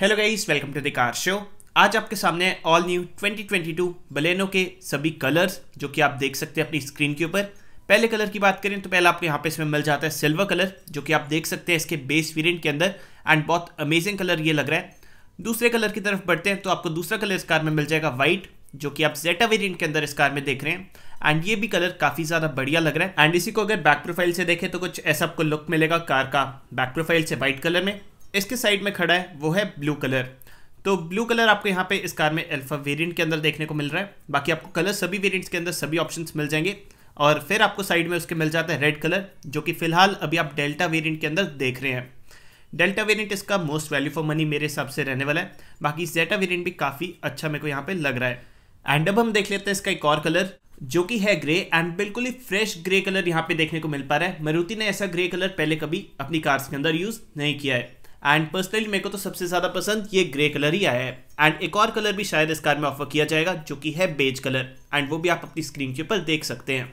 hello guys welcome to the car show आज आपके सामने ऑल न्यू 2022 बलेनो के सभी कलर्स जो कि आप देख सकते हैं अपनी स्क्रीन के ऊपर पहले कलर की बात करें तो पहले आपको यहाँ पे इसमें मिल जाता है सिल्वर कलर जो कि आप देख सकते हैं इसके बेस वेरिएंट के अंदर एंड बहुत अमेजिंग कलर ये लग रहा है दूसरे कलर की तरफ बढ़ते हैं तो आपको दूसरा कलर इस कार में मिल जाएगा व्हाइट जो कि आप जेटा वेरिएंट के अंदर इस कार में देख रहे हैं एंड ये भी कलर काफी ज्यादा बढ़िया लग रहा है एंड इसी को अगर बैक प्रोफाइल से देखें तो कुछ ऐसा आपको लुक मिलेगा कार का बैक प्रोफाइल से व्हाइट कलर में इसके साइड में खड़ा है वो है ब्लू कलर तो ब्लू कलर आपको यहाँ पे इस कार में अल्फा वेरिएंट के अंदर देखने को मिल रहा है बाकी आपको कलर सभी वेरिएंट्स के अंदर सभी ऑप्शंस मिल जाएंगे और फिर आपको साइड में उसके मिल जाता है रेड कलर जो कि फिलहाल अभी आप डेल्टा वेरिएंट के अंदर देख रहे हैं डेल्टा वेरिएंट इसका मोस्ट वैल्यू फॉर मनी मेरे हिसाब से रहने वाला है बाकी जेटा वेरियंट भी काफ़ी अच्छा मेरे को यहाँ पे लग रहा है एंड अब हम देख लेते हैं इसका एक और कलर जो कि है ग्रे एंड बिल्कुल ही फ्रेश ग्रे कलर यहाँ पे देखने को मिल पा रहा है मरुति ने ऐसा ग्रे कलर पहले कभी अपनी कार्स के अंदर यूज़ नहीं किया है एंड पर्सनली मेरे को तो सबसे ज़्यादा पसंद ये ग्रे कलर ही आया है एंड एक और कलर भी शायद इस कार में ऑफर किया जाएगा जो कि है बेज कलर एंड वो भी आप अपनी स्क्रीन के ऊपर देख सकते हैं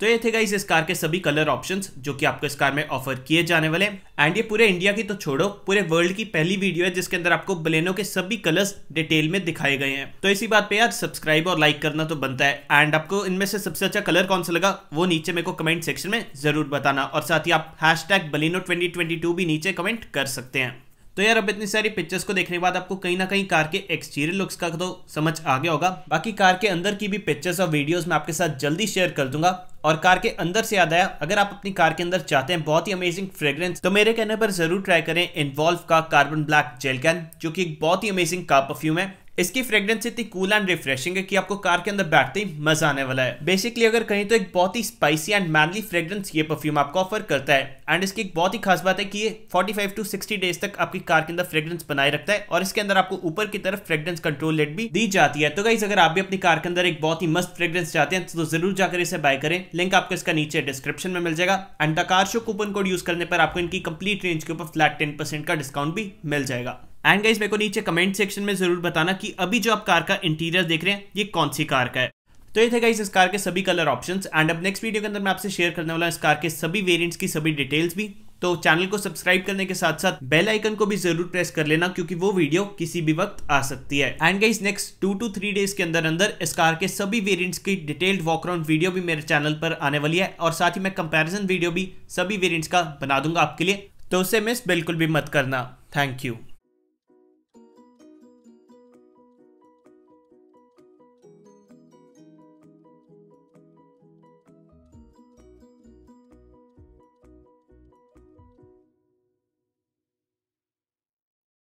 तो ये थे गाइज इस कार के सभी कलर ऑप्शंस जो कि आपको इस कार में ऑफर किए जाने वाले एंड ये पूरे इंडिया की तो छोड़ो पूरे वर्ल्ड की पहली वीडियो है जिसके अंदर आपको बलेनो के सभी कलर्स डिटेल में दिखाए गए हैं तो इसी बात पे यार सब्सक्राइब और लाइक करना तो बनता है एंड आपको इनमें से सबसे अच्छा कलर कौन सा लगा वो नीचे मेरे को कमेंट सेक्शन में जरूर बताना और साथ ही आप हैश टैग बलेनो भी नीचे कमेंट कर सकते हैं तो यार अब इतनी सारी पिक्चर्स को देखने के बाद आपको कहीं ना कहीं कार के एक्सटीरियर लुक्स का तो समझ आ गया होगा बाकी कार के अंदर की भी पिक्चर्स और वीडियोस मैं आपके साथ जल्दी शेयर कर दूंगा और कार के अंदर से याद आया अगर आप अपनी कार के अंदर चाहते हैं बहुत ही अमेजिंग फ्रेग्रेंस तो मेरे कहने पर जरूर ट्राई करें इन्वॉल्व का कार्बन ब्लैक जेल कैन जो कि एक बहुत ही अमेजिंग कार परफ्यूम है इसकी फ्रेग्रेंस इतनी कूल एंड रिफ्रेशिंग है कि आपको कार के अंदर बैठते ही मजा आने वाला है बेसिकली अगर कहीं तो एक बहुत ही स्पाइसी एंड मैनली फ्रेग्रेंस ये परफ्यूम आपको ऑफर करता है एंड इसकी एक बहुत ही खास बात है कि ये 45 टू 60 डेज तक आपकी कार के अंदर फ्रेग्रेंस बनाए रखता है और इसके अंदर आपको ऊपर की तरफ फ्रेग्रेंस कंट्रोल लेट भी दी जाती है तो गाइज अगर आप भी अपनी कार के अंदर एक बहुत ही मस्त फ्रेग्रेंस चाहते हैं तो जरूर जाकर इसे बाय करें लिंक आपको इसका नीचे डिस्क्रिप्शन में मिल जाएगा and the car show coupon code use करने पर आपको इनकी कंप्लीट रेंज के ऊपर फ्लैट टेन का डिस्काउंट भी मिल जाएगा एंड गाइज मेरे को नीचे कमेंट सेक्शन में जरूर बताना कि अभी जो आप कार का इंटीरियर देख रहे हैं ये कौन सी कार का है तो ये थे गाइज इस कार के सभी कलर ऑप्शंस एंड अब नेक्स्ट वीडियो के अंदर मैं आपसे शेयर करने वाला इस कार के सभी वेरिएंट्स की सभी डिटेल्स भी तो चैनल को सब्सक्राइब करने के साथ साथ बेल आइकन को भी जरूर प्रेस कर लेना क्योंकि वो वीडियो किसी भी वक्त आ सकती है and guys next two to three days के अंदर अंदर इस कार के सभी वेरिएंट्स की डिटेल्ड वॉकराउंड वीडियो भी मेरे चैनल पर आने वाली है और साथ ही मैं कंपेरिजन वीडियो भी सभी वेरियंट्स का बना दूंगा आपके लिए तो उसे मिस बिल्कुल भी मत करना थैंक यू